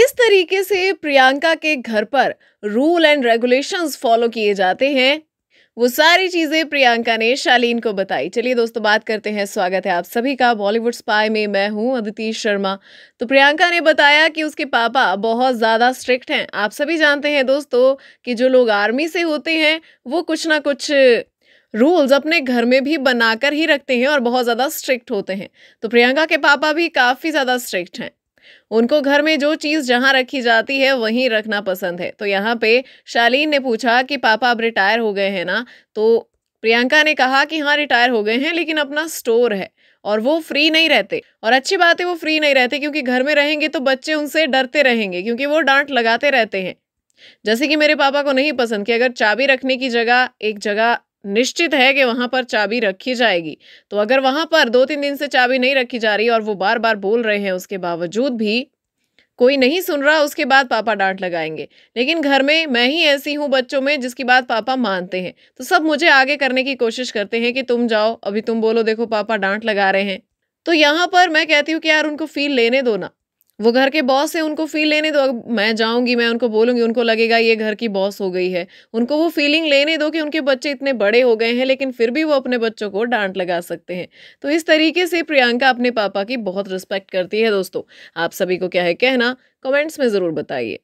किस तरीके से प्रियंका के घर पर रूल एंड रेगुलेशंस फॉलो किए जाते हैं वो सारी चीजें प्रियंका ने शालीन को बताई चलिए दोस्तों बात करते हैं स्वागत है आप सभी का बॉलीवुड स्पाई में मैं हूं अदिति शर्मा तो प्रियंका ने बताया कि उसके पापा बहुत ज़्यादा स्ट्रिक्ट हैं आप सभी जानते हैं दोस्तों कि जो लोग आर्मी से होते हैं वो कुछ ना कुछ रूल्स अपने घर में भी बनाकर ही रखते हैं और बहुत ज़्यादा स्ट्रिक्ट होते हैं तो प्रियंका के पापा भी काफ़ी ज़्यादा स्ट्रिक्ट हैं उनको घर में जो चीज़ जहाँ रखी जाती है वहीं रखना पसंद है तो यहाँ पे शालीन ने पूछा कि पापा अब रिटायर हो गए हैं ना तो प्रियंका ने कहा कि हाँ रिटायर हो गए हैं लेकिन अपना स्टोर है और वो फ्री नहीं रहते और अच्छी बात है वो फ्री नहीं रहते क्योंकि घर में रहेंगे तो बच्चे उनसे डरते रहेंगे क्योंकि वो डांट लगाते रहते हैं जैसे कि मेरे पापा को नहीं पसंद कि अगर चाबी रखने की जगह एक जगह निश्चित है कि वहाँ पर चाबी रखी जाएगी तो अगर वहाँ पर दो तीन दिन से चाबी नहीं रखी जा रही और वो बार बार बोल रहे हैं उसके बावजूद भी कोई नहीं सुन रहा उसके बाद पापा डांट लगाएंगे लेकिन घर में मैं ही ऐसी हूँ बच्चों में जिसकी बात पापा मानते हैं तो सब मुझे आगे करने की कोशिश करते हैं कि तुम जाओ अभी तुम बोलो देखो पापा डांट लगा रहे हैं तो यहाँ पर मैं कहती हूँ कि यार उनको फील लेने दो ना वो घर के बॉस है उनको फील लेने दो अब मैं जाऊंगी मैं उनको बोलूंगी उनको लगेगा ये घर की बॉस हो गई है उनको वो फीलिंग लेने दो कि उनके बच्चे इतने बड़े हो गए हैं लेकिन फिर भी वो अपने बच्चों को डांट लगा सकते हैं तो इस तरीके से प्रियंका अपने पापा की बहुत रिस्पेक्ट करती है दोस्तों आप सभी को क्या है कहना कमेंट्स में ज़रूर बताइए